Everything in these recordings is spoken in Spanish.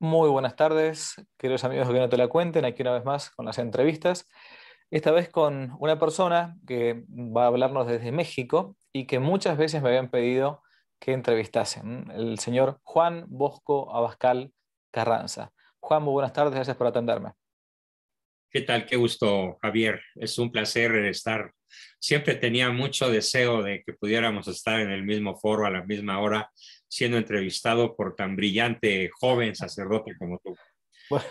Muy buenas tardes, queridos amigos que no te la cuenten, aquí una vez más con las entrevistas, esta vez con una persona que va a hablarnos desde México y que muchas veces me habían pedido que entrevistasen, el señor Juan Bosco Abascal Carranza. Juan, muy buenas tardes, gracias por atenderme. ¿Qué tal? Qué gusto, Javier. Es un placer estar. Siempre tenía mucho deseo de que pudiéramos estar en el mismo foro a la misma hora siendo entrevistado por tan brillante joven sacerdote como tú.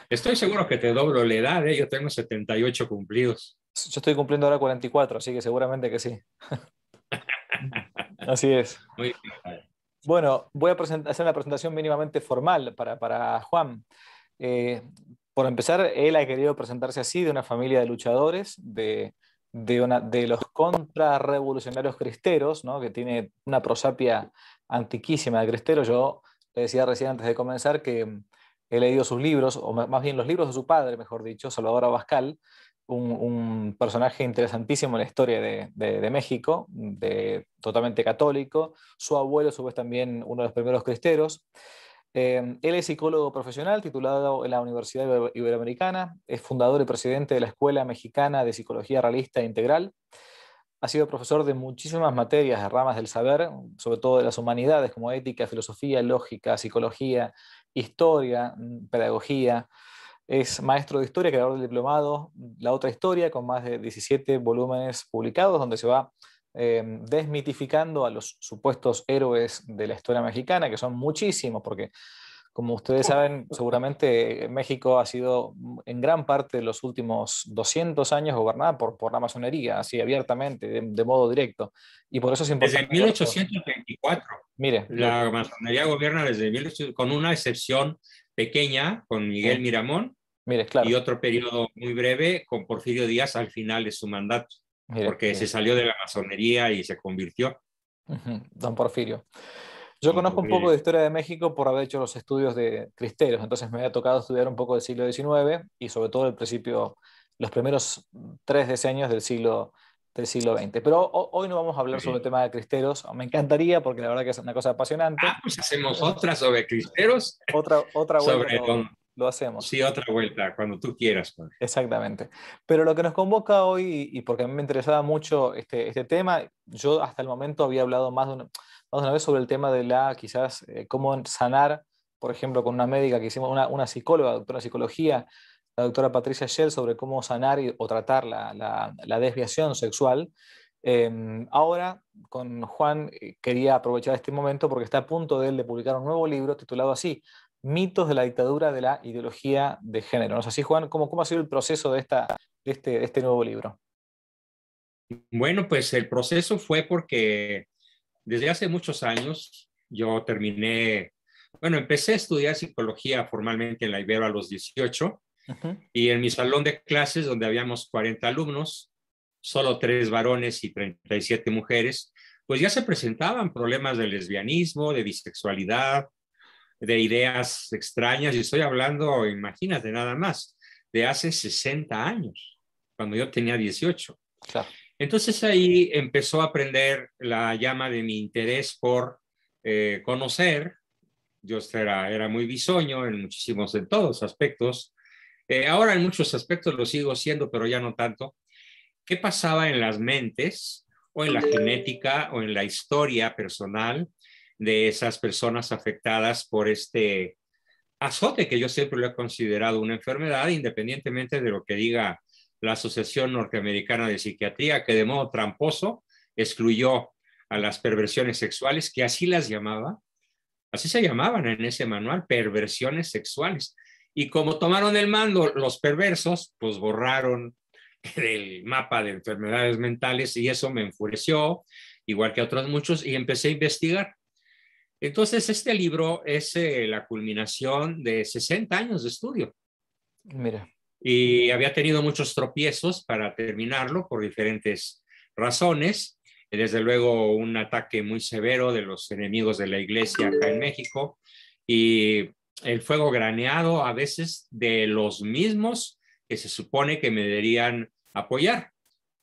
Estoy seguro que te doblo la edad, ¿eh? yo tengo 78 cumplidos. Yo estoy cumpliendo ahora 44, así que seguramente que sí. así es. Bueno, voy a hacer una presentación mínimamente formal para, para Juan. Eh, por empezar, él ha querido presentarse así, de una familia de luchadores, de, de, una, de los contrarrevolucionarios cristeros, ¿no? que tiene una prosapia antiquísima de Cristero. Yo le decía recién antes de comenzar que mm, he leído sus libros, o más bien los libros de su padre, mejor dicho, Salvador Abascal, un, personaje interesantísimo en la historia de, México, de, totalmente católico. Su abuelo, a su vez, también uno de los primeros cristeros. Eh, él es psicólogo profesional, titulado en la Universidad Iberoamericana, es fundador y presidente de la Escuela Mexicana de Psicología Realista e Integral ha sido profesor de muchísimas materias de ramas del saber, sobre todo de las humanidades, como ética, filosofía, lógica, psicología, historia, mm, pedagogía. Es maestro de historia, creador del diplomado mm, La Otra Historia, con más de 17 volúmenes publicados, donde se va em, desmitificando a los supuestos héroes de la historia mexicana, que son muchísimos, porque como ustedes saben, seguramente México ha sido en gran parte de los últimos 200 años gobernada por, por la masonería, así abiertamente, de, modo directo. Y por eso es Desde 1824. Mire. La masonería gobierna desde 1824, con una excepción pequeña, con Miguel Miramón. Y otro periodo muy breve con Porfirio Díaz al final de su mandato, porque se salió de la masonería y se convirtió. don Porfirio. Yo conozco un poco de historia de México por haber hecho los estudios de cristeros, entonces me había tocado estudiar un poco del siglo XIX y sobre todo el principio, los primeros tres decenios del siglo, del siglo XX. Pero hoy no vamos a hablar sobre el tema de cristeros, me encantaría porque la verdad que es una cosa apasionante. Ah, pues hacemos otra sobre cristeros. Otra, otra vuelta sobre lo, hacemos. Sí, otra vuelta, cuando tú quieras. Pues. Exactamente. Pero lo que nos convoca hoy, y porque a mí me interesaba mucho este, este tema, yo hasta el momento había hablado más de vamos a sobre el tema de la, quizás, eh, cómo sanar, por ejemplo, con una médica que hicimos, una, psicóloga, doctora de psicología, la doctora Patricia Shell sobre cómo sanar o tratar la, desviación sexual. Em, ahora, con Juan, eh, quería aprovechar este momento porque está a punto de él de publicar un nuevo libro titulado así, Mitos de la dictadura de la ideología de género. ¿No así, Juan? ¿Cómo, cómo ha sido el proceso de, esta, de este, este nuevo libro? Bueno, pues el proceso fue porque desde hace muchos años yo terminé, bueno, empecé a estudiar psicología formalmente en la Ibero a los 18 y en mi salón de clases donde habíamos 40 alumnos, solo tres varones y 37 mujeres, pues ya se presentaban problemas de lesbianismo, de bisexualidad, de ideas extrañas y estoy hablando, imagínate nada más, de hace 60 años, cuando yo tenía 18. Claro. Entonces ahí empezó a aprender la llama de mi interés por eh, conocer. Yo era, era muy bisoño en muchísimos, en todos aspectos. Eh, ahora en muchos aspectos lo sigo siendo, pero ya no tanto. ¿Qué pasaba en las mentes o en la genética o en la historia personal de esas personas afectadas por este azote que yo siempre lo he considerado una enfermedad, independientemente de lo que diga la Asociación Norteamericana de Psiquiatría, que de modo tramposo excluyó a las perversiones sexuales, que así las llamaba, así se llamaban en ese manual, perversiones sexuales. Y como tomaron el mando los perversos, pues borraron del mapa de enfermedades mentales y eso me enfureció, igual que a otros muchos, y empecé a investigar. Entonces, este libro es eh, la culminación de 60 años de estudio. Mira y había tenido muchos tropiezos para terminarlo por diferentes razones. Desde luego, un ataque muy severo de los enemigos de la iglesia acá en México y el fuego graneado a veces de los mismos que se supone que me deberían apoyar,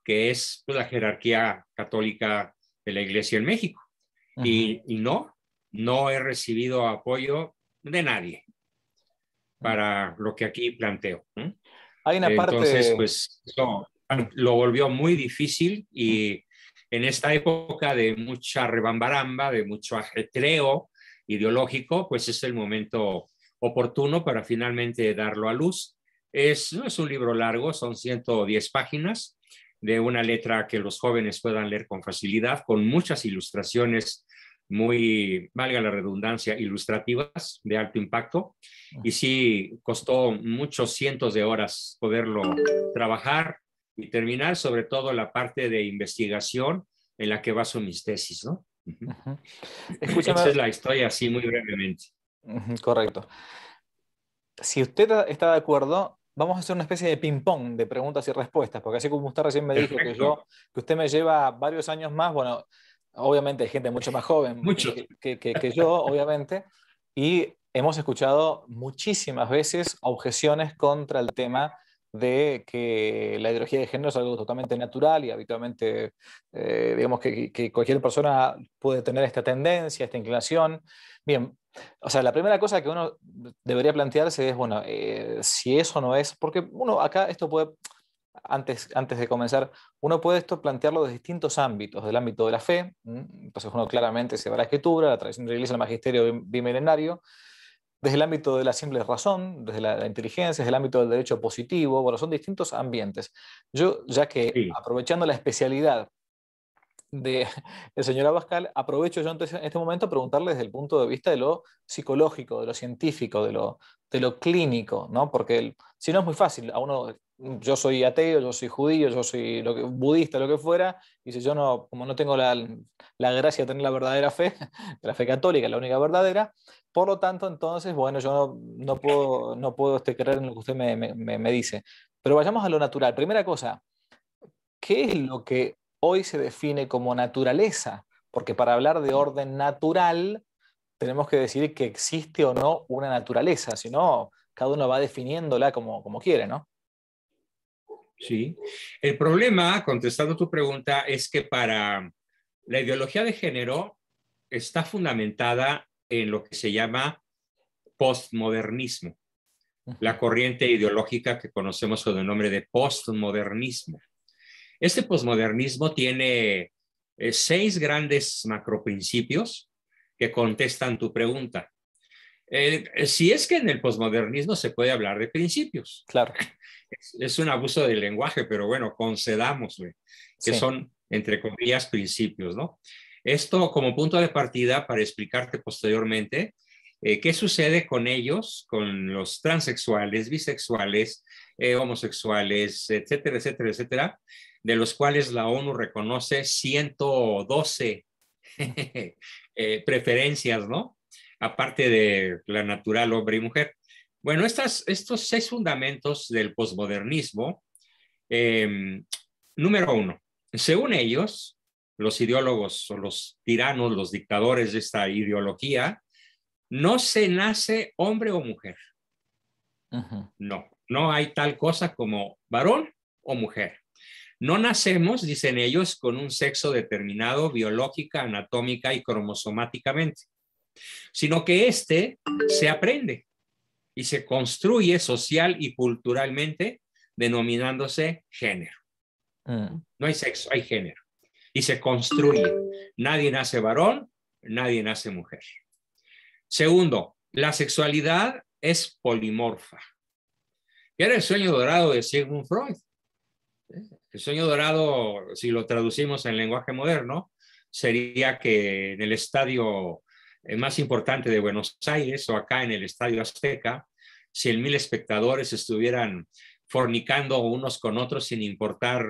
que es pues, la jerarquía católica de la iglesia en México. Y, no, no he recibido apoyo de nadie para lo que aquí planteo. Hay una parte... Entonces, pues lo volvió muy difícil y en esta época de mucha rebambaramba, de mucho ajetreo ideológico, pues es el momento oportuno para finalmente darlo a luz. Es, no es un libro largo, son 110 páginas de una letra que los jóvenes puedan leer con facilidad, con muchas ilustraciones muy, valga la redundancia, ilustrativas de alto impacto. Y sí, costó muchos cientos de horas poderlo trabajar y terminar, sobre todo la parte de investigación en la que baso mis tesis, ¿no? es la historia, así muy brevemente. Correcto. Si usted está de acuerdo, vamos a hacer una especie de ping-pong de preguntas y respuestas, porque así como usted recién me dijo que, yo, que usted me lleva varios años más, bueno, Obviamente hay gente mucho más joven Que, yo, obviamente, y hemos escuchado muchísimas veces objeciones contra el tema de que la ideología de género es algo totalmente natural y habitualmente, eh, digamos, que, cualquier persona puede tener esta tendencia, esta inclinación. Bien, o sea, la primera cosa que uno debería plantearse es, bueno, eh, si eso no es, porque uno acá esto puede, antes, de comenzar, uno puede esto plantearlo desde distintos ámbitos, del ámbito de la fe, entonces uno claramente se va a la escritura, la tradición de la iglesia, el magisterio bimilenario, desde el ámbito de la simple razón, desde la, inteligencia, desde el ámbito del derecho positivo, bueno, son distintos ambientes. Yo, ya que aprovechando la especialidad de el señor Abascal, aprovecho yo en este momento a preguntarle desde el punto de vista de lo psicológico, de lo científico, de lo, de lo clínico, ¿no? Porque si no es muy fácil, a uno, mm, yo soy ateo, yo soy judío, yo soy lo budista, lo que fuera, y si yo no, como no tengo la, gracia de tener la verdadera fe, la fe católica, la única verdadera, por lo tanto, entonces, bueno, yo no, puedo, no puedo este, creer en lo que usted me, me, me dice. Pero vayamos a lo natural. Primera cosa, ¿qué es lo que hoy se define como naturaleza, porque para hablar de orden natural tenemos que decir que existe o no una naturaleza, si no, cada uno va definiéndola como, como quiere, ¿no? Sí. El problema, contestando tu pregunta, es que para la ideología de género está fundamentada en lo que se llama postmodernismo, la corriente ideológica que conocemos con el nombre de postmodernismo. Este posmodernismo tiene eh, seis grandes macroprincipios que contestan tu pregunta. Eh, eh, si es que en el posmodernismo se puede hablar de principios. Claro. Es, un abuso del lenguaje, pero bueno, concedámosle que son, entre comillas, principios, ¿no? Esto como punto de partida para explicarte posteriormente qué sucede con ellos, con los transexuales, bisexuales, eh, homosexuales, etcétera, etcétera, etcétera, de los cuales la ONU reconoce 112 eh, preferencias, ¿no? Aparte de la natural hombre y mujer. Bueno, estas, estos seis fundamentos del posmodernismo, em, número uno, según ellos, los ideólogos o los tiranos, los dictadores de esta ideología, no se nace hombre o mujer. No. No hay tal cosa como varón o mujer. No nacemos, dicen ellos, con un sexo determinado biológica, anatómica y cromosomáticamente, sino que éste se aprende y se construye social y culturalmente denominándose género. Mm. No hay sexo, hay género. Y se construye. Nadie nace varón, nadie nace mujer. Segundo, la sexualidad es polimorfa era el sueño dorado de Sigmund Freud. El sueño dorado, si lo traducimos en lenguaje moderno, sería que en el estadio eh, más importante de Buenos Aires o acá en el estadio Azteca, el mil espectadores estuvieran fornicando unos con otros sin importar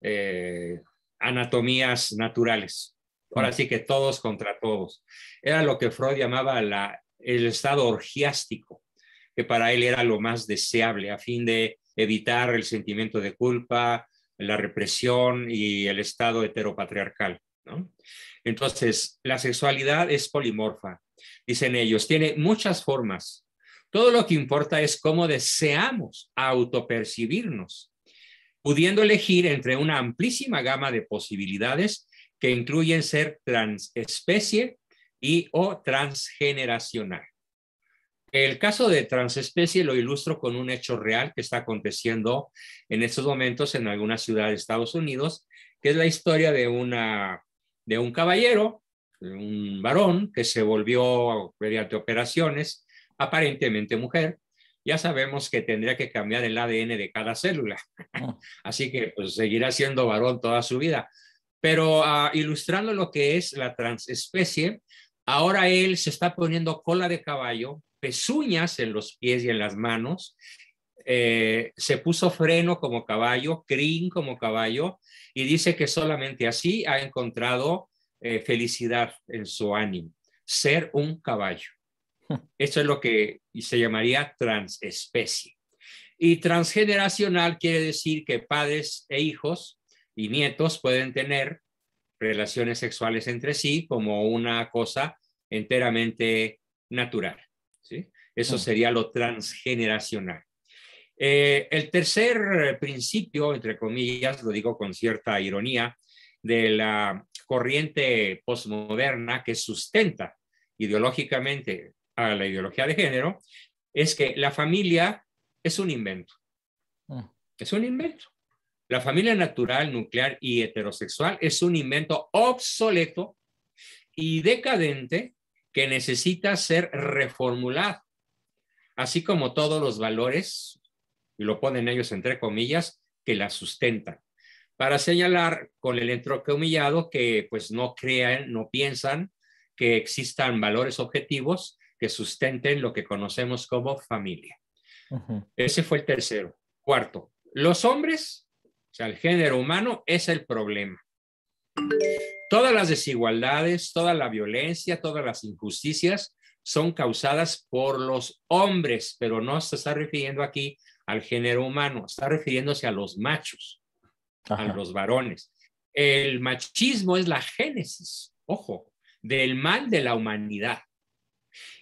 eh, anatomías naturales. Ahora sí que todos contra todos. Era lo que Freud llamaba el estado orgiástico que para él era lo más deseable a fin de evitar el sentimiento de culpa, la represión y el estado heteropatriarcal. Entonces, la sexualidad es polimorfa, dicen ellos, tiene muchas formas. Todo lo que importa es cómo deseamos autopercibirnos, pudiendo elegir entre una amplísima gama de posibilidades que incluyen ser transespecie y o transgeneracional. El caso de transespecie lo ilustro con un hecho real que está aconteciendo en estos momentos en alguna ciudad de Estados Unidos, que es la historia de, una, de un caballero, un varón que se volvió mediante operaciones aparentemente mujer. Ya sabemos que tendría que cambiar el ADN de cada célula, así que pues, seguirá siendo varón toda su vida. Pero ah, ilustrando lo que es la transespecie, Ahora él se está poniendo cola de caballo, pezuñas en los pies y en las manos, eh, se puso freno como caballo, crin como caballo, y dice que solamente así ha encontrado eh, felicidad en su ánimo, ser un caballo. Eso es lo que se llamaría transespecie. Y transgeneracional quiere decir que padres e hijos y nietos pueden tener relaciones sexuales entre sí como una cosa enteramente natural. Eso sería lo transgeneracional. Eh, el tercer principio, entre comillas, lo digo con cierta ironía, de la corriente postmoderna que sustenta ideológicamente a la ideología de género, es que la familia es un invento. Ah. Es un invento. La familia natural, nuclear y heterosexual es un invento obsoleto y decadente que necesita ser reformulado, así como todos los valores, y lo ponen ellos entre comillas, que la sustentan, para señalar con el humillado que pues no crean, no piensan que existan valores objetivos que sustenten lo que conocemos como familia. Ese fue el tercero. Cuarto, los hombres, o sea, el género humano es el problema. Todas las desigualdades, toda la violencia, todas las injusticias son causadas por los hombres, pero no se está refiriendo aquí al género humano, está refiriéndose a los machos, a los varones. El machismo es la génesis, ojo, del mal de la humanidad.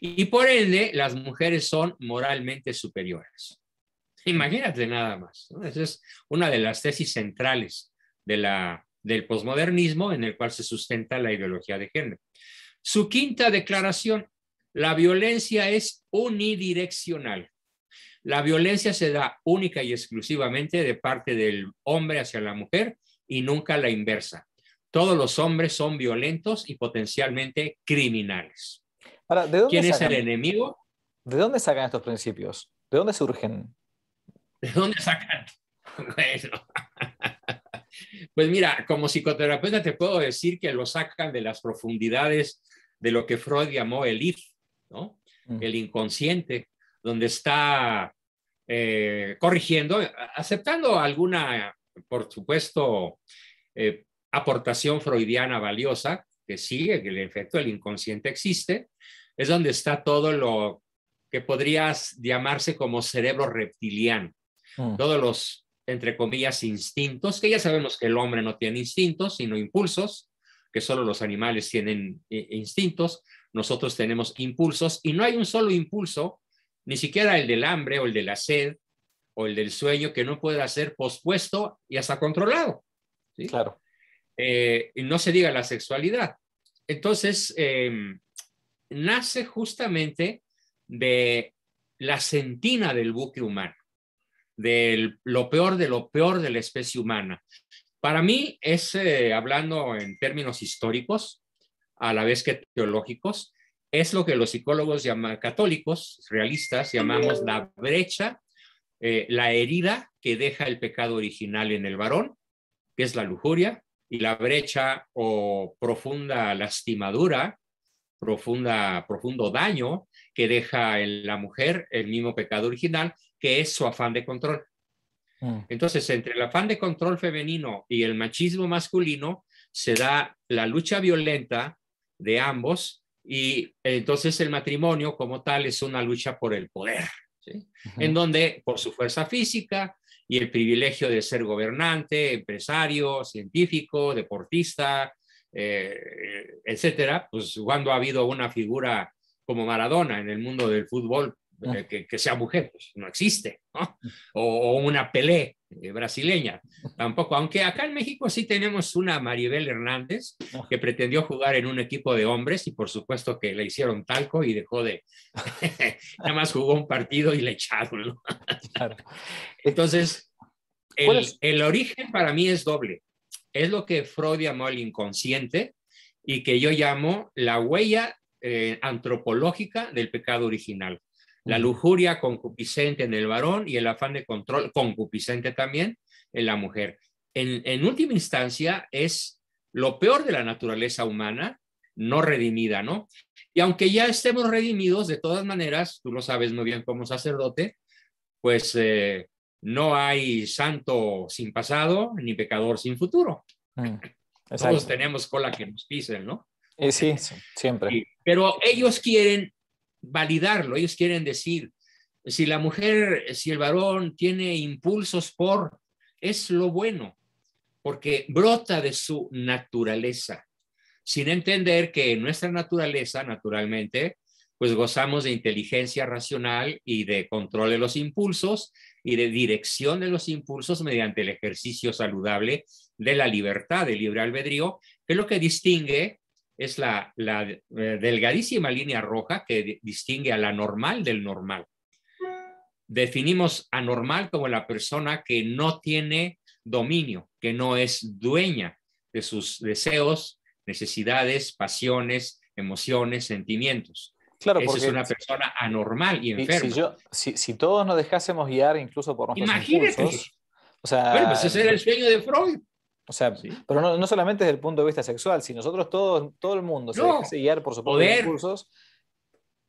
Y por ende, las mujeres son moralmente superiores. Imagínate nada más. Esa es una de las tesis centrales de la del posmodernismo en el cual se sustenta la ideología de género. Su quinta declaración, la violencia es unidireccional. La violencia se da única y exclusivamente de parte del hombre hacia la mujer y nunca la inversa. Todos los hombres son violentos y potencialmente criminales. ¿de dónde ¿Quién es el enemigo? ¿De dónde sacan estos principios? ¿De dónde surgen? ¿De dónde sacan? Bueno. Pues mira, como psicoterapeuta te puedo decir que lo sacan de las profundidades de lo que Freud llamó el if, El inconsciente, donde está eh, corrigiendo, aceptando alguna, por supuesto, eh, aportación freudiana valiosa, que sigue, que el efecto del inconsciente existe, es donde está todo lo que podrías llamarse como cerebro reptiliano, mm. todos los entre comillas, instintos, que ya sabemos que el hombre no tiene instintos, sino impulsos, que solo los animales tienen eh, instintos, nosotros tenemos impulsos y no hay un solo impulso, ni siquiera el del hambre o el de la sed o el del sueño que no pueda ser pospuesto y hasta controlado. ¿sí? Claro. Eh, y no se diga la sexualidad. Entonces, em, nace justamente de la sentina del buque humano de lo peor de lo peor de la especie humana. Para mí es, eh, hablando en términos históricos, a la vez que teológicos, es lo que los psicólogos llaman, católicos, realistas, llamamos la brecha, eh, la herida que deja el pecado original en el varón, que es la lujuria, y la brecha o profunda lastimadura, profundo daño que deja en la mujer el mismo pecado original, que es su afán de control. Mm. Entonces, entre el afán de control femenino y el machismo masculino, se da la lucha violenta de ambos y eh, entonces el matrimonio como tal es una lucha por el poder, en donde por su fuerza física y el privilegio de ser gobernante, empresario, científico, deportista, eh, etcétera, pues cuando ha habido una figura como Maradona en el mundo del fútbol eh, que, sea mujer, pues no existe, ¿no? O, una Pelé eh, brasileña, tampoco, aunque acá en México sí tenemos una Maribel Hernández ah. que pretendió jugar en un equipo de hombres y por supuesto que le hicieron talco y dejó de, nada más jugó un partido y le echaron. Entonces, el, origen para mí es doble. Es lo que Freud llamó el inconsciente y que yo llamo la huella eh, antropológica del pecado original. La lujuria concupiscente en el varón y el afán de control concupiscente también en la mujer. En, última instancia, es lo peor de la naturaleza humana, no redimida, ¿no? Y aunque ya estemos redimidos, de todas maneras, tú lo sabes muy bien como sacerdote, pues eh, no hay santo sin pasado ni pecador sin futuro. Mm, Todos tenemos cola que nos pisen, ¿no? Eh, sí, siempre. pero ellos quieren validarlo. Ellos quieren decir, si la mujer, si el varón tiene impulsos por, es lo bueno, porque brota de su naturaleza, sin entender que en nuestra naturaleza, naturalmente, pues gozamos de inteligencia racional y de control de los impulsos y de dirección de los impulsos mediante el ejercicio saludable de la libertad, del libre albedrío, que es lo que distingue es la, eh, delgadísima línea roja que distingue a la normal del normal. Definimos anormal como la persona que no tiene dominio, que no es dueña de sus deseos, necesidades, pasiones, emociones, sentimientos. Claro, Esa es una persona anormal y enferma. Si, todos nos dejásemos guiar incluso por nosotros Imagínate. bueno, pues ese era el sueño de Freud. O sea, pero no, no, solamente desde el punto de vista sexual, si nosotros todos, todo el mundo guiar por poder,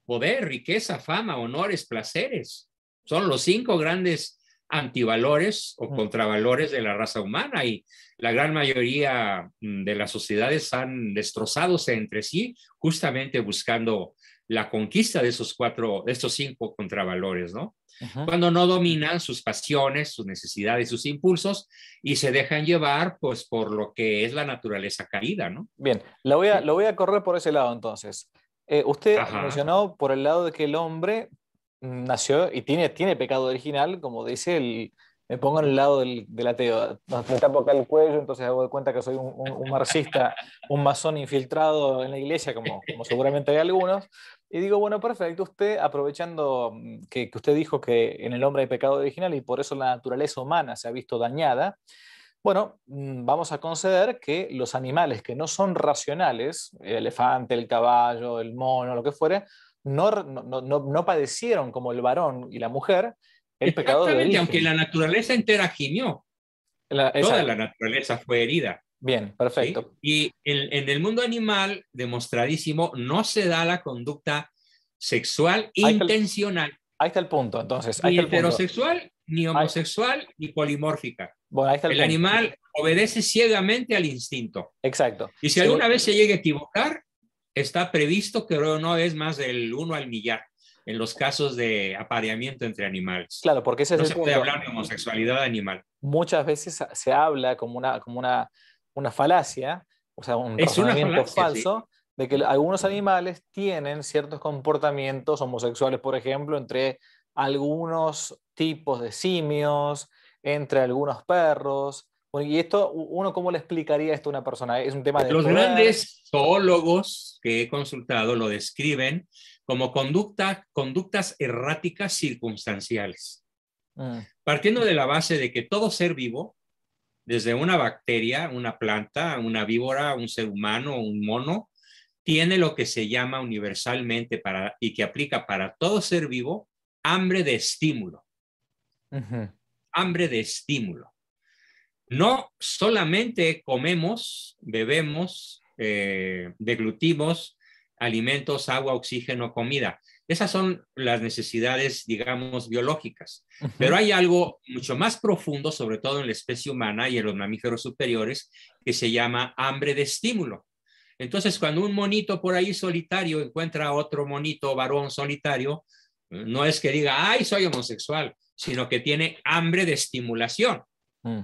Poder, riqueza, fama, honores, placeres. Son los cinco grandes antivalores o mm. contravalores de la raza humana y la gran mayoría mm, de las sociedades han destrozado entre sí justamente buscando la conquista de esos cuatro, de estos cinco contravalores, ¿no? Cuando no dominan sus pasiones, sus necesidades, sus impulsos y se dejan llevar, pues, por lo que es la naturaleza caída, ¿no? Bien, lo voy a, lo voy a correr por ese lado entonces. Eh, usted ha mencionó por el lado de que el hombre mm, nació y tiene, tiene pecado original, como dice el, me pongo en el lado del, ateo. Me tapo acá el cuello, entonces hago de cuenta que soy un, marxista, un masón infiltrado en la iglesia, como, como seguramente hay algunos. Y digo, bueno, perfecto, usted aprovechando mm, que, usted dijo que en el hombre hay pecado original y por eso la naturaleza humana se ha visto dañada, bueno, mm, vamos a conceder que los animales que no son racionales, el elefante, el caballo, el mono, lo que fuere, no, padecieron como el varón y la mujer el pecado de Exactamente, aunque la naturaleza entera gimió. La, Toda la naturaleza fue herida. Bien, perfecto. Y en, el mundo animal, demostradísimo, no se da la conducta sexual intencional. ahí está el punto, entonces. ni heterosexual, ni homosexual, ni polimórfica. el, animal obedece ciegamente al instinto. Exacto. Y si alguna vez se llega a equivocar, está previsto que no es más del uno al millar en los casos de apareamiento entre animales. Claro, porque ese es el se puede hablar de homosexualidad animal. Muchas veces se habla como una, como una una falacia, o sea, un es razonamiento falso, de que algunos animales tienen ciertos comportamientos homosexuales, por ejemplo, entre algunos tipos de simios, entre algunos perros. y esto, uno cómo le explicaría esto a una persona? Es un tema de... Los grandes zoólogos que he consultado lo describen como conductas erráticas circunstanciales. Mm. Partiendo de la base de que todo ser vivo desde una bacteria, una planta, una víbora, un ser humano, un mono, tiene lo que se llama universalmente y que aplica para todo ser vivo, hambre de estímulo. Hambre de estímulo. No solamente comemos, bebemos, eh, deglutimos alimentos, agua, oxígeno, comida, esas son las necesidades, digamos, biológicas. Pero hay algo mucho más profundo, sobre todo en la especie humana y en los mamíferos superiores, que se llama hambre de estímulo. Entonces, cuando un monito por ahí solitario encuentra a otro monito varón solitario, no es que diga, ay, soy homosexual, sino que tiene hambre de estimulación. Mm.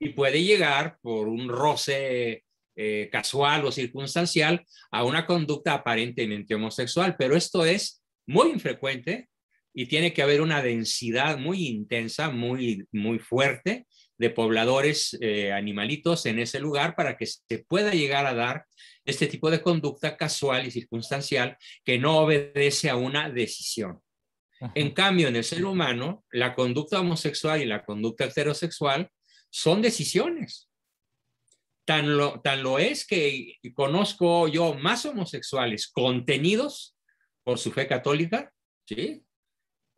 Y puede llegar por un roce eh, casual o circunstancial a una conducta aparentemente homosexual, pero esto es muy infrecuente y tiene que haber una densidad muy intensa, muy, muy fuerte de pobladores eh, animalitos en ese lugar para que se pueda llegar a dar este tipo de conducta casual y circunstancial que no obedece a una decisión. En cambio, en el ser humano, la conducta homosexual y la conducta heterosexual son decisiones. Tan tan lo es que conozco yo más homosexuales contenidos por su fe católica, ¿sí?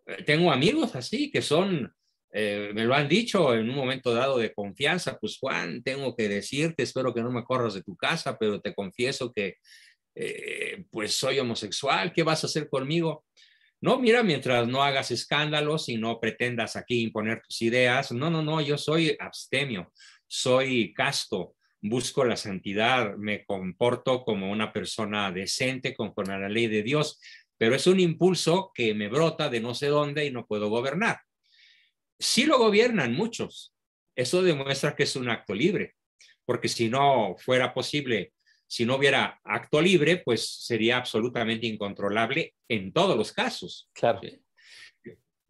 Eh, tengo amigos así que son, eh, me lo han dicho en un momento dado de confianza, pues Juan, tengo que decirte, espero que no me corras de tu casa, pero te confieso que eh, pues soy homosexual, ¿qué vas a hacer conmigo? No, mira, mientras no hagas escándalos y no pretendas aquí imponer tus ideas, no, no, no, yo soy abstemio, soy casto, busco la santidad, me comporto como una persona decente conforme a la ley de Dios, pero es un impulso que me brota de no sé dónde y no puedo gobernar. si lo gobiernan muchos. Eso demuestra que es un acto libre, porque si no fuera posible, si no hubiera acto libre, pues sería absolutamente incontrolable en todos los casos. Claro.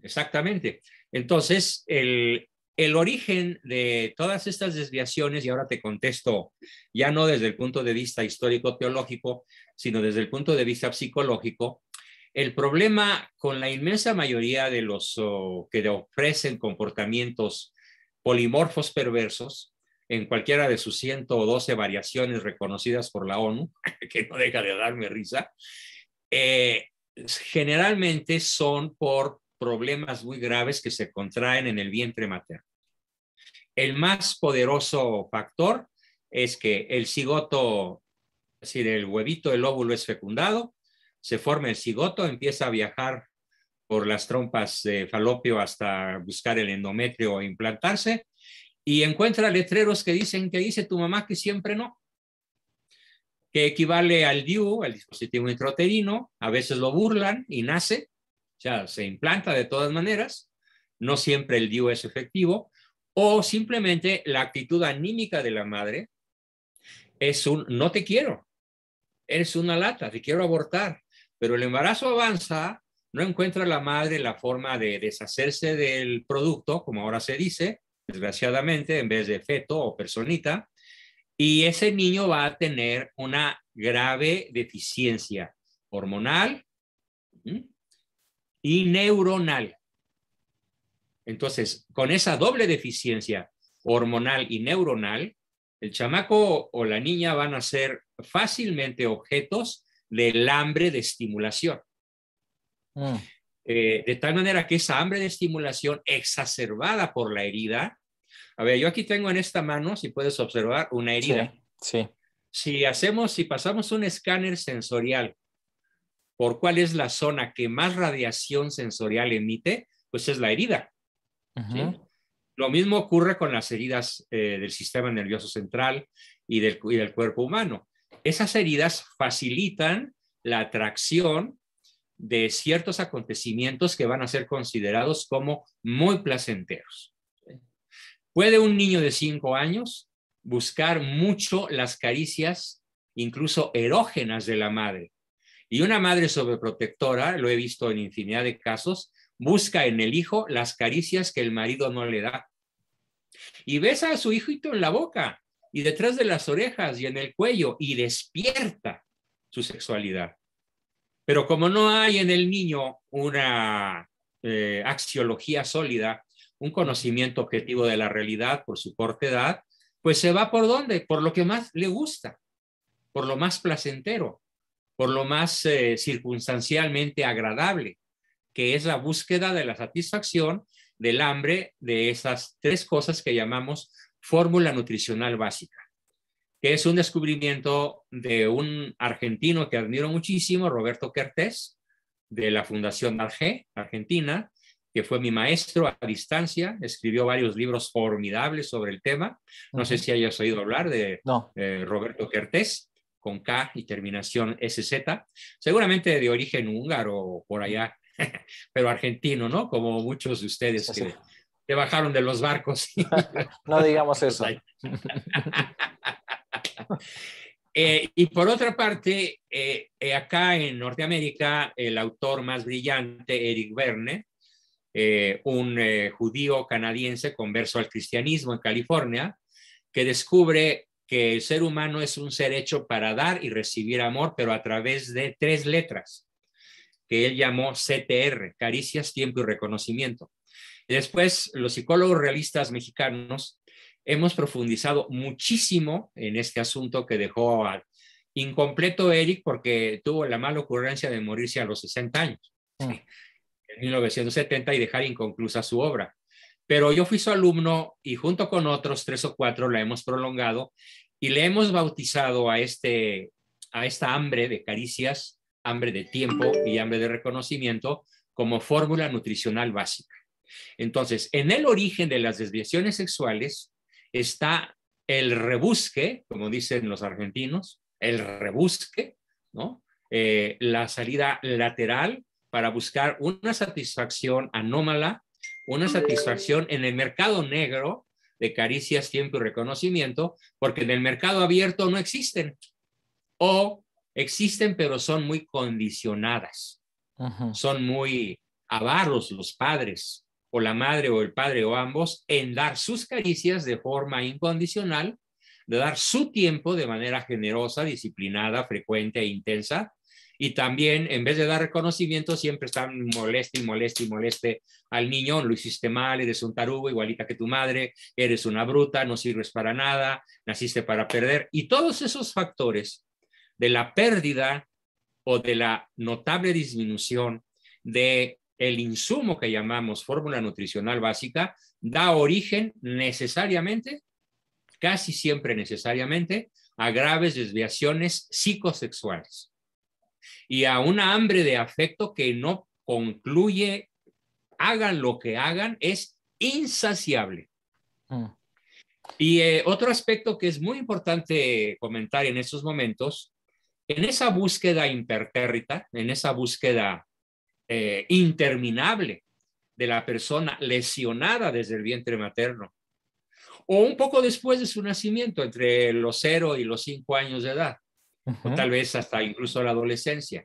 Exactamente. Entonces, el, el origen de todas estas desviaciones, y ahora te contesto, ya no desde el punto de vista histórico-teológico, sino desde el punto de vista psicológico, el problema con la inmensa mayoría de los oh, que ofrecen comportamientos polimorfos perversos, en cualquiera de sus 112 variaciones reconocidas por la ONU, que no deja de darme risa, eh, generalmente son por problemas muy graves que se contraen en el vientre materno. El más poderoso factor es que el cigoto, es decir, el huevito, el óvulo es fecundado, se forma el cigoto, empieza a viajar por las trompas de falopio hasta buscar el endometrio e implantarse y encuentra letreros que dicen que dice tu mamá que siempre no, que equivale al DIU, al dispositivo intrauterino, a veces lo burlan y nace, o sea, se implanta de todas maneras, no siempre el DIU es efectivo, o simplemente la actitud anímica de la madre es un no te quiero, eres una lata, te quiero abortar, pero el embarazo avanza, no encuentra la madre la forma de deshacerse del producto, como ahora se dice, desgraciadamente, en vez de feto o personita, y ese niño va a tener una grave deficiencia hormonal, y neuronal. Entonces, con esa doble deficiencia hormonal y neuronal, el chamaco o la niña van a ser fácilmente objetos del hambre de estimulación. Mm. Eh, de tal manera que esa hambre de estimulación exacerbada por la herida, a ver, yo aquí tengo en esta mano, si puedes observar, una herida. Si hacemos, si pasamos un escáner sensorial por cuál es la zona que más radiación sensorial emite, pues es la herida. Lo mismo ocurre con las heridas eh, del sistema nervioso central y del, del cuerpo humano. Esas heridas facilitan la atracción de ciertos acontecimientos que van a ser considerados como muy placenteros. Puede un niño de cinco años buscar mucho las caricias, incluso erógenas de la madre, y una madre sobreprotectora, lo he visto en infinidad de casos, busca en el hijo las caricias que el marido no le da. Y besa a su hijito en la boca y detrás de las orejas y en el cuello y despierta su sexualidad. Pero como no hay en el niño una eh, axiología sólida, un conocimiento objetivo de la realidad por su corta edad, pues se va por dónde? Por lo que más le gusta, por lo más placentero por lo más eh, circunstancialmente agradable, que es la búsqueda de la satisfacción del hambre de esas tres cosas que llamamos fórmula nutricional básica, que es un descubrimiento de un argentino que admiro muchísimo, Roberto Kertés, de la Fundación Arge, Argentina, que fue mi maestro a distancia, escribió varios libros formidables sobre el tema. No sé si hayas oído hablar de eh, Roberto Kertés con K y terminación SZ, seguramente de origen húngaro o por allá, pero argentino, ¿no? Como muchos de ustedes que bajaron de los barcos. no digamos eso. Eh, y por otra parte, eh, eh, acá en Norteamérica, el autor más brillante, Eric Verne, un judío canadiense converso al cristianismo en California, que descubre que el ser humano es un ser hecho para dar y recibir amor, pero a través de tres letras, que él llamó CTR, caricias, tiempo y reconocimiento. después, los psicólogos realistas mexicanos hemos profundizado muchísimo en este asunto que dejó incompleto Eric porque tuvo la mala ocurrencia de morirse a los 60 años, mm. en 1970, y dejar inconclusa su obra pero yo fui su alumno y junto con otros tres o cuatro la hemos prolongado y le hemos bautizado a, este, a esta hambre de caricias, hambre de tiempo y hambre de reconocimiento como fórmula nutricional básica. Entonces, en el origen de las desviaciones sexuales está el rebusque, como dicen los argentinos, el rebusque, ¿no? Eh, la salida lateral para buscar una satisfacción anómala una satisfacción en el mercado negro de caricias, tiempo y reconocimiento, porque en el mercado abierto no existen. O existen, pero son muy condicionadas. Son muy avaros los padres, o la madre o el padre o ambos, en dar sus caricias de forma incondicional, de dar su tiempo de manera generosa, disciplinada, frecuente e intensa, y también en vez de dar reconocimiento siempre están moleste y moleste y moleste al niño, lo hiciste mal, eres un tarugo igualita que tu madre, eres una bruta, no sirves para nada, naciste para perder y todos esos factores de la pérdida o de la notable disminución de el insumo que llamamos fórmula nutricional básica da origen necesariamente, casi siempre necesariamente, a graves desviaciones psicosexuales y a una hambre de afecto que no concluye, hagan lo que hagan, es insaciable. Mm. Y eh, otro aspecto que es muy importante comentar en estos momentos, en esa búsqueda impertérrita, en esa búsqueda eh, interminable de la persona lesionada desde el vientre materno, o un poco después de su nacimiento, entre los 0 y los 5 años de edad, o tal vez hasta incluso la adolescencia.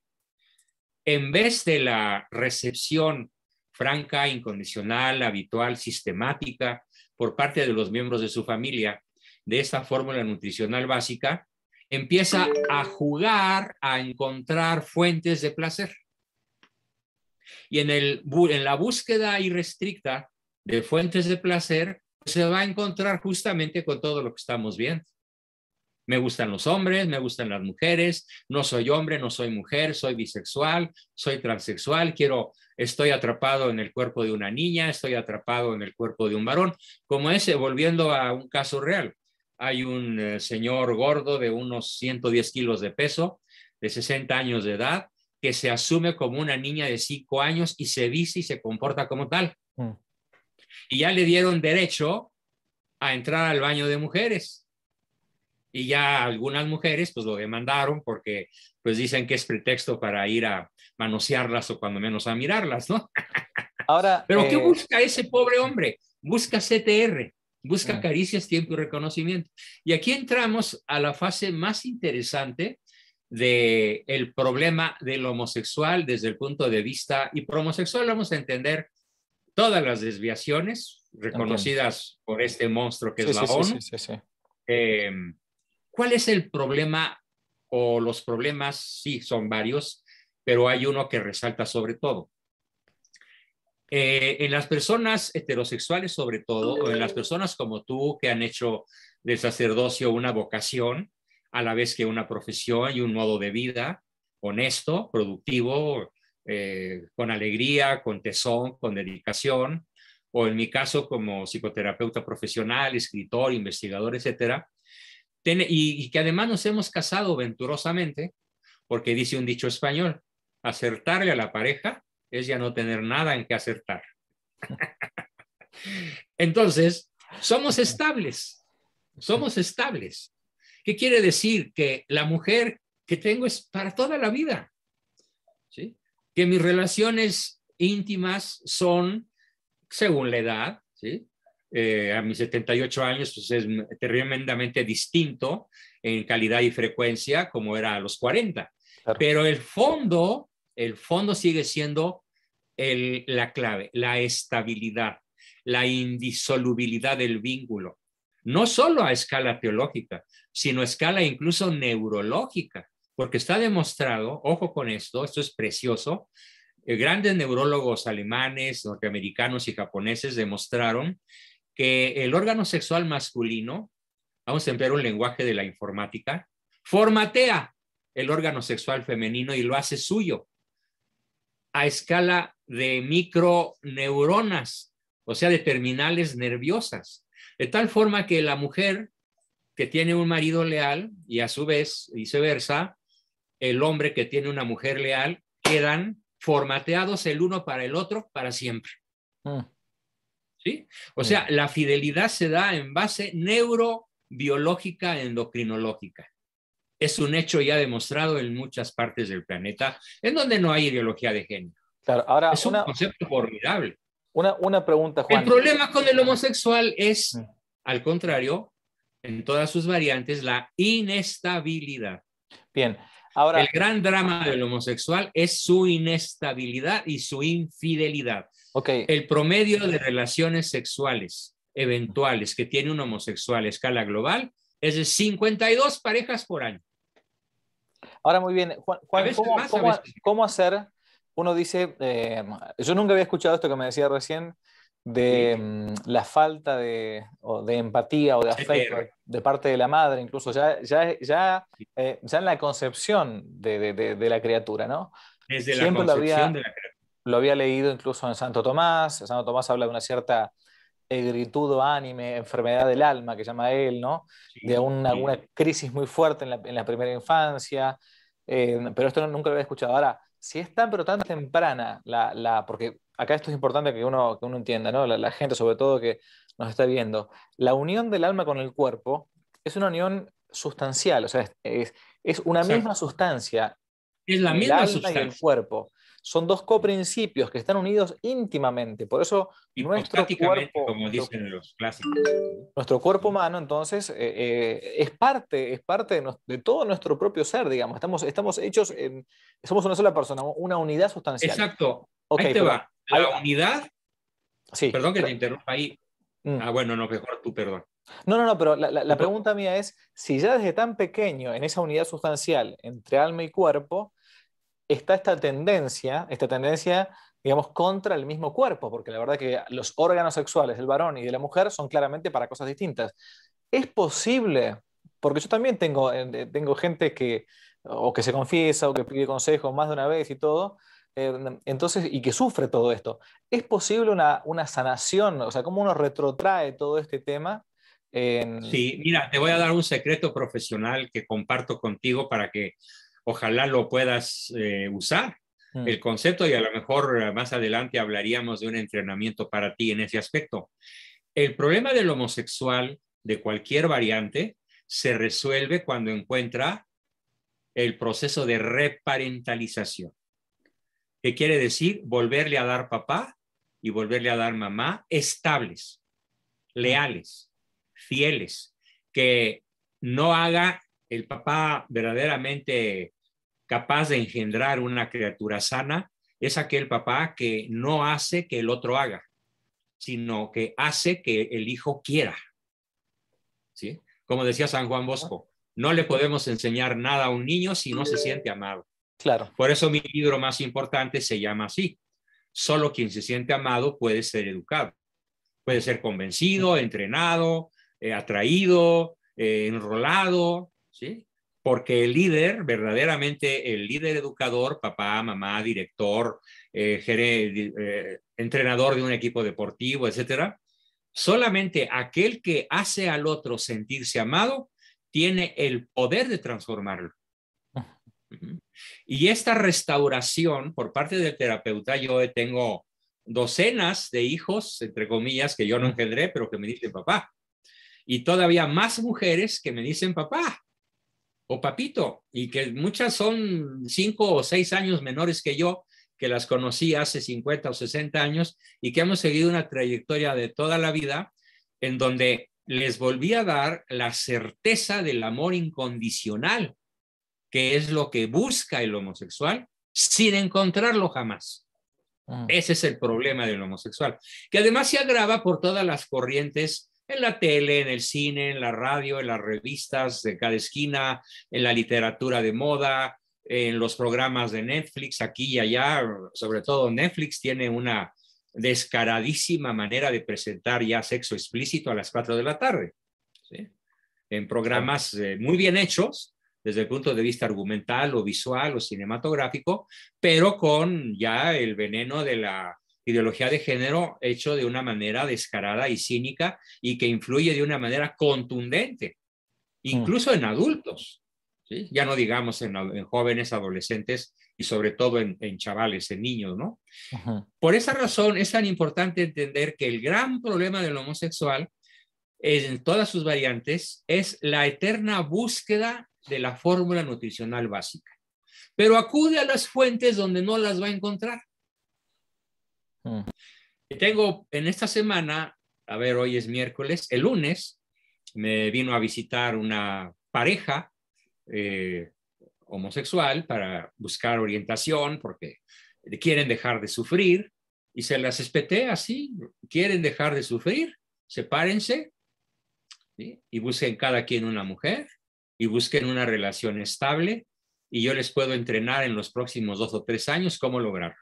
En vez de la recepción franca, incondicional, habitual, sistemática por parte de los miembros de su familia de esta fórmula nutricional básica, empieza a jugar a encontrar fuentes de placer. Y en, el, en la búsqueda irrestricta de fuentes de placer, se va a encontrar justamente con todo lo que estamos viendo. Me gustan los hombres, me gustan las mujeres, no soy hombre, no soy mujer, soy bisexual, soy transexual, quiero, estoy atrapado en el cuerpo de una niña, estoy atrapado en el cuerpo de un varón, como ese, volviendo a un caso real. Hay un eh, señor gordo de unos 110 kilos de peso, de 60 años de edad, que se asume como una niña de 5 años y se dice y se comporta como tal. Mm. Y ya le dieron derecho a entrar al baño de mujeres y ya algunas mujeres pues lo demandaron porque pues dicen que es pretexto para ir a manosearlas o cuando menos a mirarlas, ¿no? Ahora, Pero ¿qué eh, busca ese pobre hombre? Busca CTR, busca ah. caricias, tiempo y reconocimiento. Y aquí entramos a la fase más interesante del el problema del homosexual desde el punto de vista, y por homosexual vamos a entender todas las desviaciones reconocidas por este monstruo que es la sí, ONU. Sí, ¿Cuál es el problema o los problemas? Sí, son varios, pero hay uno que resalta sobre todo. Eh, en las personas heterosexuales sobre todo, o en las personas como tú que han hecho del sacerdocio una vocación, a la vez que una profesión y un modo de vida honesto, productivo, eh, con alegría, con tesón, con dedicación, o en mi caso como psicoterapeuta profesional, escritor, investigador, etcétera, y, que además nos hemos casado venturosamente, porque dice un dicho español, acertarle a la pareja es ya no tener nada en que acertar. Entonces, somos estables, somos estables. ¿Qué quiere decir? Que la mujer que tengo es para toda la vida, ¿sí? Que mis relaciones íntimas son según la edad, ¿sí? Eh, a mis 78 años, pues es tremendamente distinto en calidad y frecuencia como era a los 40. Pero el fondo, el fondo sigue siendo el, la clave, la estabilidad, la indisolubilidad del vínculo, no solo a escala teológica, sino a escala incluso neurológica, porque está demostrado, ojo con esto, esto es precioso, eh, grandes neurólogos alemanes, norteamericanos y japoneses demostraron el órgano sexual masculino, vamos a emplear un lenguaje de la informática, formatea el órgano sexual femenino y lo hace suyo a escala de microneuronas, o sea, de terminales nerviosas, de tal forma que la mujer que tiene un marido leal y a su vez viceversa, el hombre que tiene una mujer leal, quedan formateados el uno para el otro para siempre. Ah. O mm. sea, la fidelidad se da en base neurobiológica endocrinológica. Es un hecho ya demostrado en muchas partes del planeta, en donde no hay ideología de género. Claro, ahora es una, un concepto formidable. Una, una pregunta, Juan. El problema con el homosexual es, mm. al contrario, en todas sus variantes, la inestabilidad. Bien, ahora. El gran drama del homosexual es su inestabilidad y su infidelidad. El promedio de relaciones sexuales eventuales que tiene un homosexual a escala global es de 52 parejas por año. Ahora muy bien, Juan, ¿cómo, hacer? Uno dice, eh, yo nunca había escuchado esto que me decía recién, de mm, la falta de, empatía o de afecto de parte de la madre, incluso ya, ya, ya, eh, ya en la concepción de, la criatura, ¿no? Desde la concepción de la criatura lo había leído incluso en Santo Tomás. Santo Tomás habla de una cierta egritud o enfermedad del alma, que llama él, ¿no? de una, crisis muy fuerte en la, primera infancia. Eh, pero esto nunca lo había escuchado. Ahora, si es tan, pero tan temprana, la, porque acá esto es importante que uno, uno entienda, ¿no? La, gente sobre todo que nos está viendo, la unión del alma con el cuerpo es una unión sustancial, o sea, es, una misma sustancia. Es la misma alma sustancia. Y el cuerpo son dos coprincipios que están unidos íntimamente. Por eso nuestro cuerpo, como Nuestro cuerpo humano, entonces, eh, eh, es parte, es parte de, todo nuestro propio ser, digamos. Estamos, estamos hechos, somos una sola persona, una unidad sustancial. Exacto. te va. La unidad. Sí. Perdón que te interrumpa ahí. Mm. Ah, bueno, no, mejor tú, perdón. No, no, no, pero la pregunta mía es, si ya desde tan pequeño, en esa unidad sustancial entre alma y cuerpo, está esta tendencia, esta tendencia, digamos, contra el mismo cuerpo, porque la verdad que los órganos sexuales del varón y de la mujer son claramente para cosas distintas. Es posible, porque yo también tengo, eh, tengo gente que o que se confiesa o que pide consejos más de una vez y todo, eh, entonces, y que sufre todo esto. ¿Es posible una, una sanación? O sea, ¿cómo uno retrotrae todo este tema? Sí, mira, te voy a dar un secreto profesional que comparto contigo para que ojalá lo puedas eh, usar mm. el concepto y a lo mejor eh, más adelante hablaríamos de un entrenamiento para ti en ese aspecto. El problema del homosexual de cualquier variante se resuelve cuando encuentra el proceso de reparentalización, ¿Qué quiere decir volverle a dar papá y volverle a dar mamá estables, mm. leales, fieles, que no haga el papá verdaderamente capaz de engendrar una criatura sana es aquel papá que no hace que el otro haga, sino que hace que el hijo quiera. ¿Sí? Como decía San Juan Bosco, no le podemos enseñar nada a un niño si no se siente amado. Claro. Por eso mi libro más importante se llama así. Solo quien se siente amado puede ser educado. Puede ser convencido, entrenado, eh, atraído, eh, enrolado, ¿sí? Porque el líder, verdaderamente el líder educador, papá, mamá, director, eh, eh, entrenador de un equipo deportivo, etcétera, solamente aquel que hace al otro sentirse amado tiene el poder de transformarlo. Y esta restauración por parte del terapeuta, yo tengo docenas de hijos, entre comillas, que yo no engendré, pero que me dicen papá. Y todavía más mujeres que me dicen papá o Papito, y que muchas son cinco o seis años menores que yo, que las conocí hace 50 o 60 años y que hemos seguido una trayectoria de toda la vida en donde les volví a dar la certeza del amor incondicional, que es lo que busca el homosexual sin encontrarlo jamás. Ah. Ese es el problema del homosexual, que además se agrava por todas las corrientes en la tele, en el cine, en la radio, en las revistas de cada esquina, en la literatura de moda, en los programas de Netflix, aquí y allá, sobre todo Netflix tiene una descaradísima manera de presentar ya sexo explícito a las 4 de la tarde, en programas eh, muy bien hechos desde el punto de vista argumental o visual o cinematográfico, pero con ya el veneno de la ideología de género hecho de una manera descarada y cínica y que influye de una manera contundente, mm. incluso en adultos, ya no digamos en, jóvenes, adolescentes y sobre todo en, chavales, en niños, ¿no? Por esa razón es tan importante entender que el gran problema del homosexual en todas sus variantes es la eterna búsqueda de la fórmula nutricional básica. Pero acude a las fuentes donde no las va a encontrar. Mm. Y Tengo en esta semana, a ver, hoy es miércoles, el lunes me vino a visitar una pareja eh, homosexual para buscar orientación porque quieren dejar de sufrir y se las espeté así, quieren dejar de sufrir, sepárense y busquen cada quien una mujer y busquen una relación estable y yo les puedo entrenar en los próximos dos o tres años cómo lograrlo.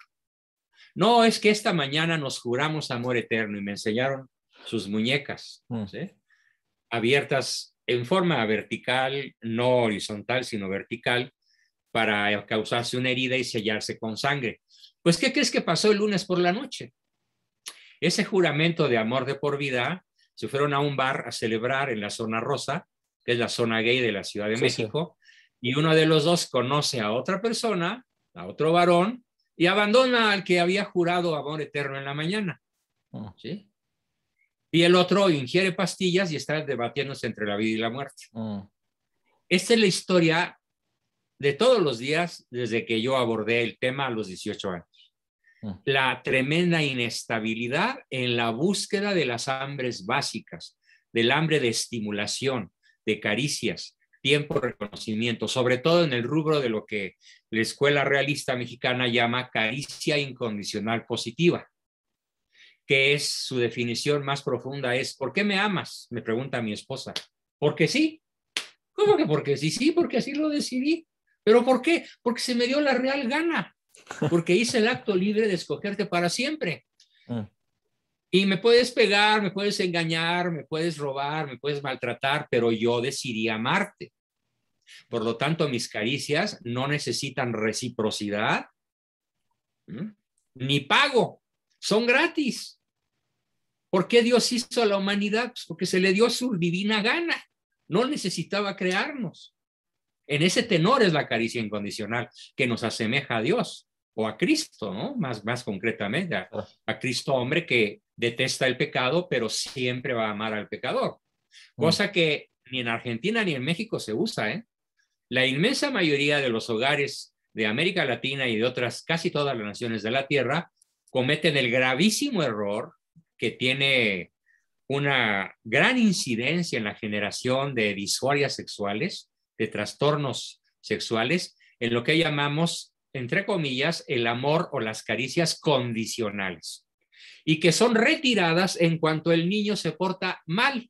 No, es que esta mañana nos juramos amor eterno y me enseñaron sus muñecas, mm. abiertas en forma vertical, no horizontal, sino vertical, para causarse una herida y sellarse con sangre. Pues, ¿qué crees que pasó el lunes por la noche? Ese juramento de amor de por vida se fueron a un bar a celebrar en la zona rosa, que es la zona gay de la Ciudad de México, y uno de los dos conoce a otra persona, a otro varón, y abandona al que había jurado amor eterno en la mañana. Oh. Y el otro ingiere pastillas y está debatiéndose entre la vida y la muerte. Oh. Esta es la historia de todos los días desde que yo abordé el tema a los 18 años. Oh. La tremenda inestabilidad en la búsqueda de las hambres básicas, del hambre de estimulación, de caricias, tiempo, reconocimiento, sobre todo en el rubro de lo que la Escuela Realista Mexicana llama caricia incondicional positiva, que es su definición más profunda, es ¿por qué me amas? Me pregunta mi esposa. Porque sí. ¿Cómo que porque sí? Sí, porque así lo decidí. ¿Pero por qué? Porque se me dio la real gana, porque hice el acto libre de escogerte para siempre. Mm. Y me puedes pegar, me puedes engañar, me puedes robar, me puedes maltratar, pero yo decidí amarte. Por lo tanto, mis caricias no necesitan reciprocidad ni pago, son gratis. ¿Por qué Dios hizo a la humanidad? Pues porque se le dio su divina gana, no necesitaba crearnos. En ese tenor es la caricia incondicional que nos asemeja a Dios o a Cristo, ¿no? Más, más concretamente, a, Cristo hombre que detesta el pecado, pero siempre va a amar al pecador. Mm. Cosa que ni en Argentina ni en México se usa, ¿eh? La inmensa mayoría de los hogares de América Latina y de otras casi todas las naciones de la Tierra cometen el gravísimo error que tiene una gran incidencia en la generación de disuarias sexuales, de trastornos sexuales, en lo que llamamos entre comillas, el amor o las caricias condicionales y que son retiradas en cuanto el niño se porta mal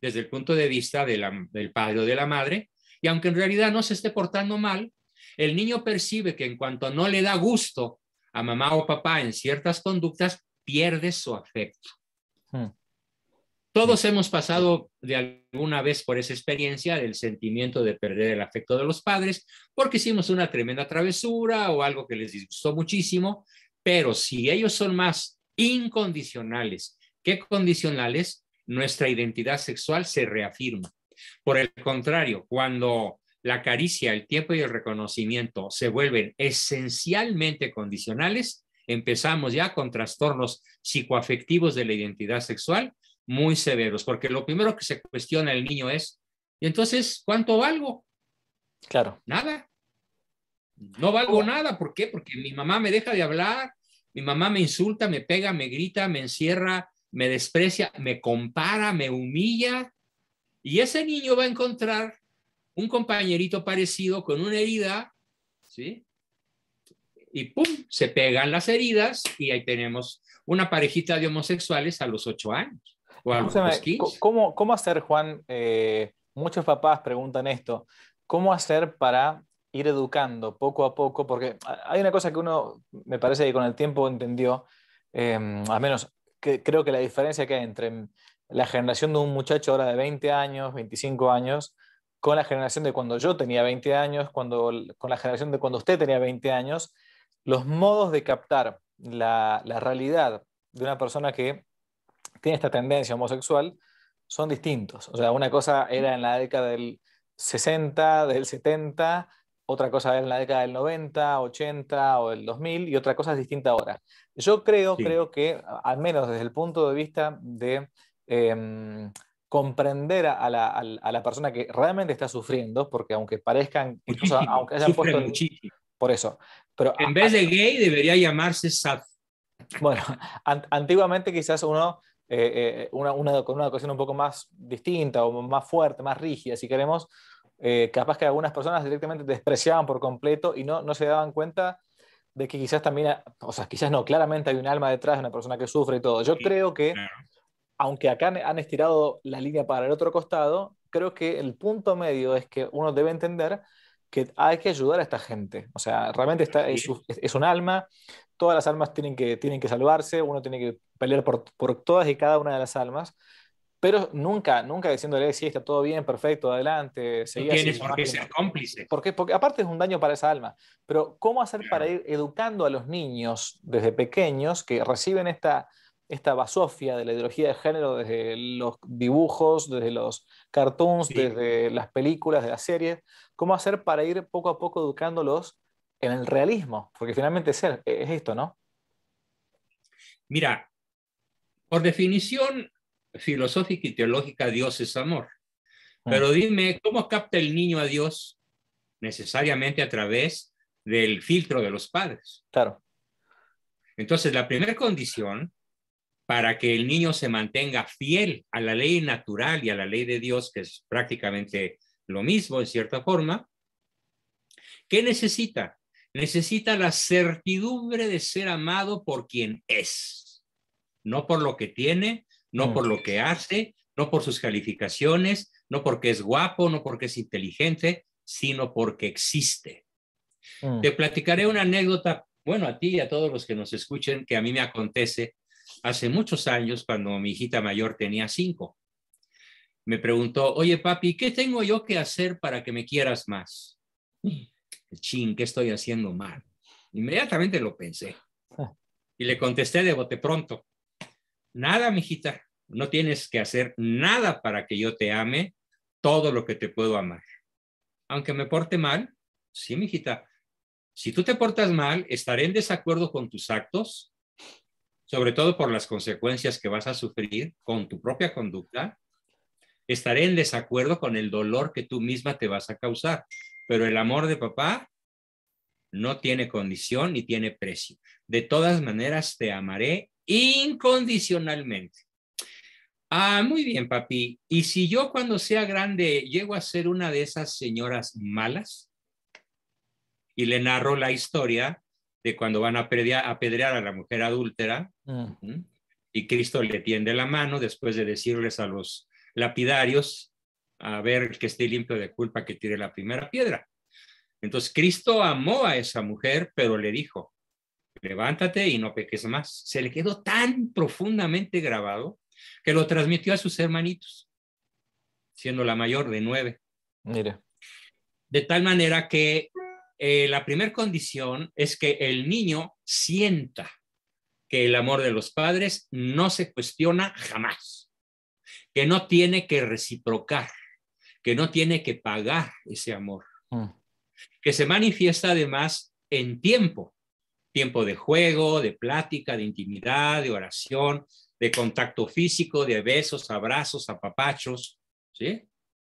desde el punto de vista del padre o de la madre, y aunque en realidad no se esté portando mal, el niño percibe que en cuanto no le da gusto a mamá o papá en ciertas conductas, pierde su afecto. Hmm. Todos hemos pasado de alguna vez por esa experiencia del sentimiento de perder el afecto de los padres porque hicimos una tremenda travesura o algo que les disgustó muchísimo, pero si ellos son más incondicionales que condicionales, nuestra identidad sexual se reafirma. Por el contrario, cuando la caricia, el tiempo y el reconocimiento se vuelven esencialmente condicionales, empezamos ya con trastornos psicoafectivos de la identidad sexual muy severos, porque lo primero que se cuestiona el niño es, ¿y entonces cuánto valgo? Claro. Nada. No valgo oh. nada, ¿por qué? Porque mi mamá me deja de hablar, mi mamá me insulta, me pega, me grita, me encierra, me desprecia, me compara, me humilla. Y ese niño va a encontrar un compañerito parecido con una herida, ¿sí? Y ¡pum! Se pegan las heridas y ahí tenemos una parejita de homosexuales a los ocho años. ¿Cómo, hacer, Juan? Eh, muchos papás preguntan esto. ¿Cómo hacer para ir educando poco a poco? Porque hay una cosa que uno, me parece que con el tiempo entendió, em, al menos que, creo que la diferencia que hay entre la generación de un muchacho ahora de 20 años, 25 años, con la generación de cuando yo tenía 20 años, cuando, con la generación de cuando usted tenía 20 años, los modos de captar la realidad de una persona que tiene esta tendencia homosexual son distintos. O sea, una cosa era en la década del 60, del 70, otra cosa era en la década del 90, 80 o el 2000 y otra cosa es distinta ahora. Yo creo, creo que, al menos desde el punto de vista de em, comprender a la, a la, persona que realmente está sufriendo, porque aunque parezcan, incluso aunque hayan puesto... Por eso. Pero, en vez de gay debería llamarse sad. Bueno, antiguamente quizás uno eh, eh, una, una, con una educación un poco más distinta o más fuerte, más rígida, si queremos, eh, capaz que algunas personas directamente despreciaban por completo y no, no se daban cuenta de que quizás también, o sea, quizás no, claramente hay un alma detrás de una persona que sufre y todo. Yo creo que, aunque acá han estirado la línea para el otro costado, creo que el punto medio es que uno debe entender que hay que ayudar a esta gente. O sea, realmente está, es un alma todas las almas tienen que, tienen que salvarse, uno tiene que pelear por, todas y cada una de las almas, pero nunca, nunca diciéndole, sí, está todo bien, perfecto, adelante. No tienes por qué ser cómplice. Porque, aparte es un daño para esa alma. Pero ¿cómo hacer para ir educando a los niños desde pequeños que reciben esta, esta basofia de la ideología de género desde los dibujos, desde los cartoons, desde las películas, de las series? ¿Cómo hacer para ir poco a poco educándolos en el realismo? Porque finalmente es, esto, ¿no? Mira, por definición filosófica y teológica, Dios es amor. Mm. Pero dime, ¿cómo capta el niño a Dios? Necesariamente a través del filtro de los padres. Claro. Entonces, la primera condición para que el niño se mantenga fiel a la ley natural y a la ley de Dios, que es prácticamente lo mismo en cierta forma, ¿qué necesita? necesita la certidumbre de ser amado por quien es, no por lo que tiene, no por lo que hace, no por sus calificaciones, no porque es guapo, no porque es inteligente, sino porque existe. Mm. Te platicaré una anécdota, bueno, a ti y a todos los que nos escuchen, que a mí me acontece hace muchos años cuando mi hijita mayor tenía cinco. Me preguntó, oye papi, ¿qué tengo yo que hacer para que me quieras más? chin, ¿qué estoy haciendo mal? Inmediatamente lo pensé. Ah. Y le contesté de bote pronto, nada, mijita, no tienes que hacer nada para que yo te ame, todo lo que te puedo amar. Aunque me porte mal, sí, mijita, si tú te portas mal, estaré en desacuerdo con tus actos, sobre todo por las consecuencias que vas a sufrir con tu propia conducta, estaré en desacuerdo con el dolor que tú misma te vas a causar pero el amor de papá no tiene condición ni tiene precio. De todas maneras, te amaré incondicionalmente. Ah, muy bien, papi. ¿Y si yo cuando sea grande llego a ser una de esas señoras malas? Y le narro la historia de cuando van a apedrear a la mujer adúltera mm. y Cristo le tiende la mano después de decirles a los lapidarios, a ver que esté limpio de culpa que tire la primera piedra. Entonces Cristo amó a esa mujer, pero le dijo, levántate y no peques más. Se le quedó tan profundamente grabado que lo transmitió a sus hermanitos, siendo la mayor de nueve. Mira. De tal manera que eh, la primera condición es que el niño sienta que el amor de los padres no se cuestiona jamás, que no tiene que reciprocar, que no tiene que pagar ese amor, mm. que se manifiesta además en tiempo, tiempo de juego, de plática, de intimidad, de oración, de contacto físico, de besos, abrazos, apapachos, ¿sí?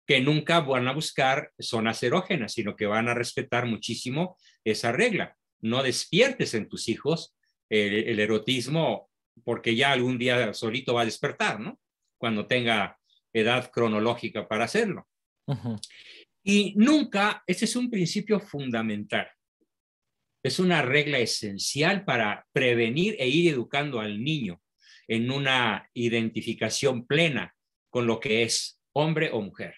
que nunca van a buscar zonas erógenas, sino que van a respetar muchísimo esa regla. No despiertes en tus hijos el, el erotismo porque ya algún día solito va a despertar, ¿no? Cuando tenga edad cronológica para hacerlo. Y nunca, ese es un principio fundamental, es una regla esencial para prevenir e ir educando al niño en una identificación plena con lo que es hombre o mujer.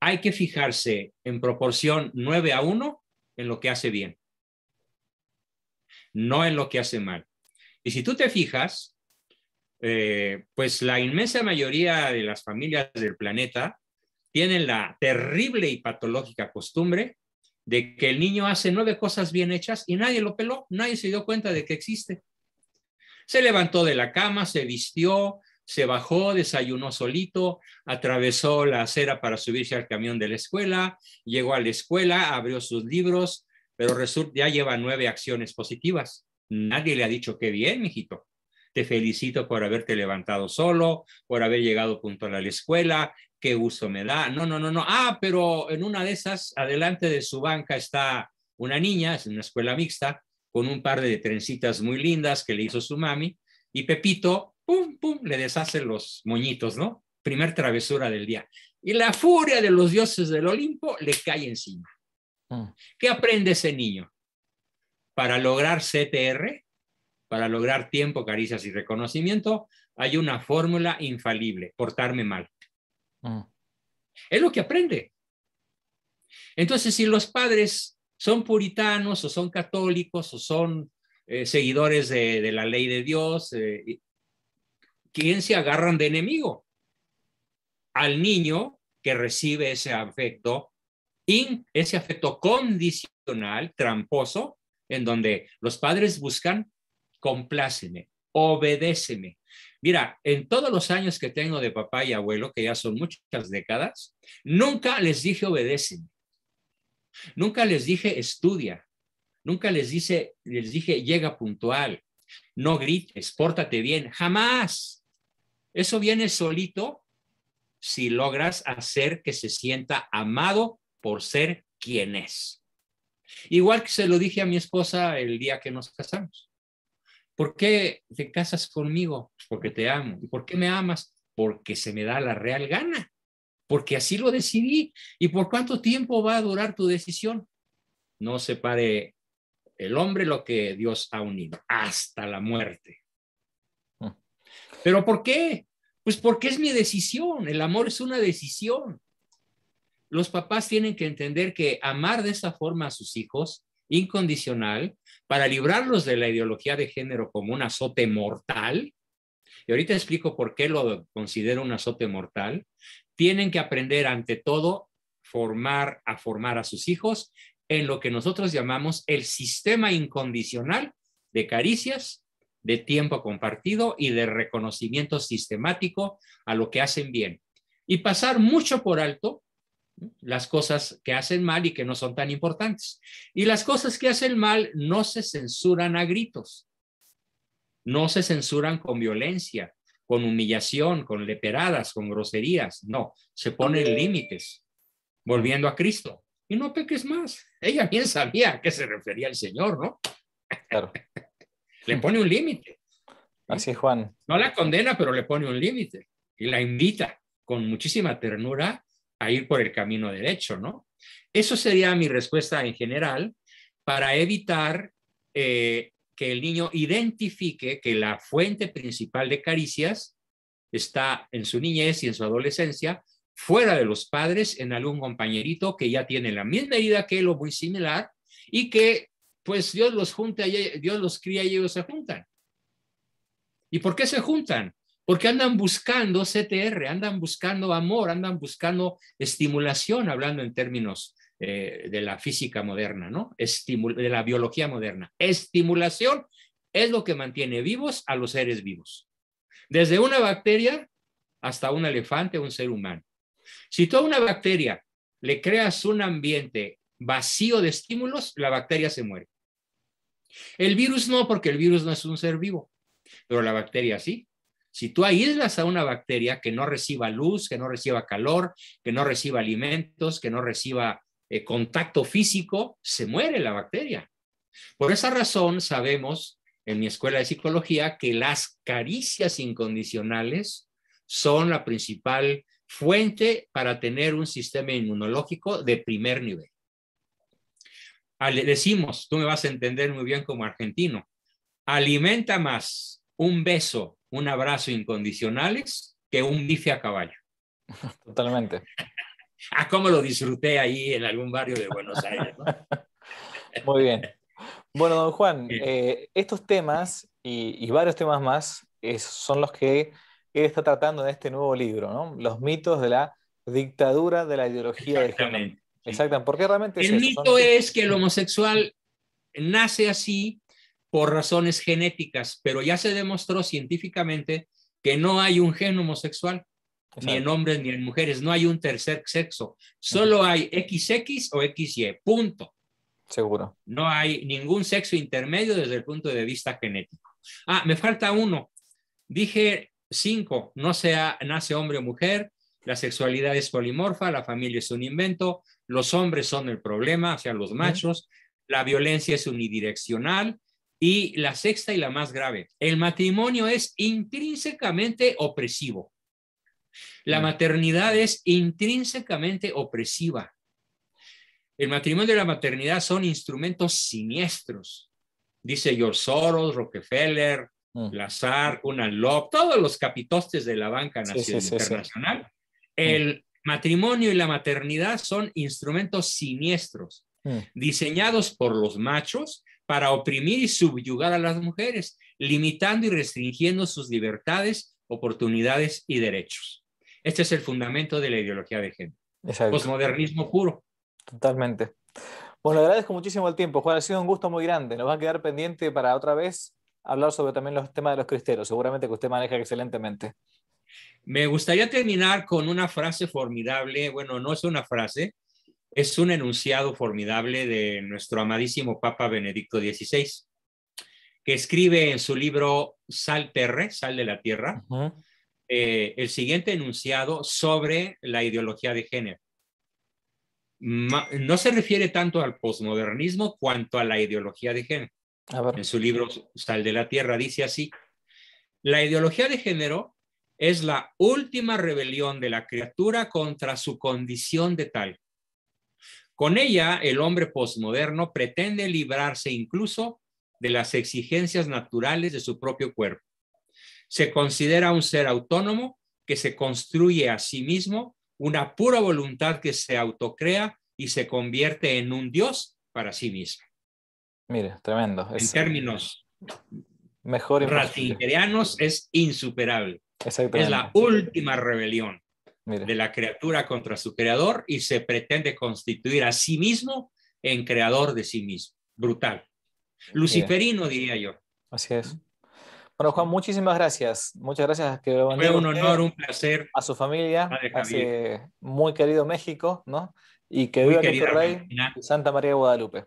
Hay que fijarse en proporción 9 a 1 en lo que hace bien, no en lo que hace mal. Y si tú te fijas, eh, pues la inmensa mayoría de las familias del planeta tienen la terrible y patológica costumbre de que el niño hace nueve cosas bien hechas y nadie lo peló, nadie se dio cuenta de que existe. Se levantó de la cama, se vistió, se bajó, desayunó solito, atravesó la acera para subirse al camión de la escuela, llegó a la escuela, abrió sus libros, pero resulta ya lleva nueve acciones positivas. Nadie le ha dicho qué bien, mijito. Te felicito por haberte levantado solo, por haber llegado puntual a la escuela, qué uso me da. No, no, no, no. Ah, pero en una de esas, adelante de su banca está una niña, es una escuela mixta, con un par de trencitas muy lindas que le hizo su mami, y Pepito, pum, pum, le deshace los moñitos, ¿no? Primer travesura del día. Y la furia de los dioses del Olimpo le cae encima. Mm. ¿Qué aprende ese niño? Para lograr CTR, para lograr tiempo, caricias y reconocimiento, hay una fórmula infalible, portarme mal. Mm. Es lo que aprende. Entonces, si los padres son puritanos o son católicos o son eh, seguidores de, la ley de Dios, eh, ¿quién se agarran de enemigo? Al niño que recibe ese afecto, in, ese afecto condicional, tramposo, en donde los padres buscan, compláceme, obedéceme. Mira, en todos los años que tengo de papá y abuelo, que ya son muchas décadas, nunca les dije obedecen. Nunca les dije estudia. Nunca les, dice, les dije llega puntual. No grites, pórtate bien. Jamás. Eso viene solito si logras hacer que se sienta amado por ser quien es. Igual que se lo dije a mi esposa el día que nos casamos. ¿Por qué te casas conmigo? Pues, porque te amo. ¿Y por qué me amas? Porque se me da la real gana, porque así lo decidí. ¿Y por cuánto tiempo va a durar tu decisión? No separe el hombre lo que Dios ha unido, hasta la muerte. Ah. ¿Pero por qué? Pues porque es mi decisión, el amor es una decisión. Los papás tienen que entender que amar de esa forma a sus hijos, incondicional, para librarlos de la ideología de género como un azote mortal, y ahorita explico por qué lo considero un azote mortal, tienen que aprender ante todo formar a formar a sus hijos en lo que nosotros llamamos el sistema incondicional de caricias, de tiempo compartido y de reconocimiento sistemático a lo que hacen bien. Y pasar mucho por alto las cosas que hacen mal y que no son tan importantes. Y las cosas que hacen mal no se censuran a gritos, no se censuran con violencia, con humillación, con leperadas, con groserías, no, se ponen límites, volviendo a Cristo. Y no peques más. Ella bien sabía a qué se refería el Señor, ¿no? Claro. le pone un límite. Así Juan. No la condena, pero le pone un límite y la invita con muchísima ternura a ir por el camino derecho, ¿no? Eso sería mi respuesta en general para evitar eh, que el niño identifique que la fuente principal de caricias está en su niñez y en su adolescencia, fuera de los padres, en algún compañerito que ya tiene la misma herida que él o muy similar, y que pues Dios los junta, Dios los cría y ellos se juntan. ¿Y por qué se juntan? porque andan buscando CTR, andan buscando amor, andan buscando estimulación, hablando en términos eh, de la física moderna, ¿no? de la biología moderna. Estimulación es lo que mantiene vivos a los seres vivos, desde una bacteria hasta un elefante un ser humano. Si tú a una bacteria le creas un ambiente vacío de estímulos, la bacteria se muere. El virus no, porque el virus no es un ser vivo, pero la bacteria sí. Si tú aíslas a una bacteria que no reciba luz, que no reciba calor, que no reciba alimentos, que no reciba eh, contacto físico, se muere la bacteria. Por esa razón sabemos en mi escuela de psicología que las caricias incondicionales son la principal fuente para tener un sistema inmunológico de primer nivel. decimos, tú me vas a entender muy bien como argentino, alimenta más un beso un abrazo incondicionales que un bife a caballo. Totalmente. ah, cómo lo disfruté ahí en algún barrio de Buenos Aires. Muy bien. Bueno, don Juan, eh, estos temas y, varios temas más son los que él está tratando en este nuevo libro, ¿no? Los mitos de la dictadura de la ideología de género. Exactamente, porque realmente... El mito es que el homosexual nace así por razones genéticas, pero ya se demostró científicamente que no hay un gen homosexual, ni en hombres ni en mujeres, no hay un tercer sexo, solo hay XX o XY, punto. Seguro. No hay ningún sexo intermedio desde el punto de vista genético. Ah, me falta uno. Dije cinco, no sea, nace hombre o mujer, la sexualidad es polimorfa, la familia es un invento, los hombres son el problema, o sea, los machos, la violencia es unidireccional, y la sexta y la más grave, el matrimonio es intrínsecamente opresivo. La mm. maternidad es intrínsecamente opresiva. El matrimonio y la maternidad son instrumentos siniestros, dice George Soros, Rockefeller, mm. Lazar, Unan todos los capitostes de la banca nacional internacional. Mm. El matrimonio y la maternidad son instrumentos siniestros, diseñados por los machos para oprimir y subyugar a las mujeres, limitando y restringiendo sus libertades, oportunidades y derechos. Este es el fundamento de la ideología de género. es Postmodernismo puro. Totalmente. Bueno, le agradezco muchísimo el tiempo, Juan. Ha sido un gusto muy grande. Nos va a quedar pendiente para otra vez hablar sobre también los temas de los cristeros. Seguramente que usted maneja excelentemente. Me gustaría terminar con una frase formidable. Bueno, no es una frase, es un enunciado formidable de nuestro amadísimo Papa Benedicto XVI, que escribe en su libro Sal Terre, Sal de la Tierra, eh, el siguiente enunciado sobre la ideología de género. no se refiere tanto al posmodernismo cuanto a la ideología de género. En su libro Sal de la Tierra dice así, la ideología de género es la última rebelión de la criatura contra su condición de tal con ella, el hombre posmoderno pretende librarse incluso de las exigencias naturales de su propio cuerpo. Se considera un ser autónomo que se construye a sí mismo, una pura voluntad que se autocrea y se convierte en un Dios para sí mismo. Mire, tremendo. En términos mejor es insuperable. Es la última rebelión de la criatura contra su creador y se pretende constituir a sí mismo en creador de sí mismo. Brutal. Luciferino, diría yo. Así es. Bueno, Juan, muchísimas gracias. Muchas gracias. Que Fue un honor, un placer. A su familia, a muy querido México, ¿no? Y que viva el Rey, Santa María de Guadalupe.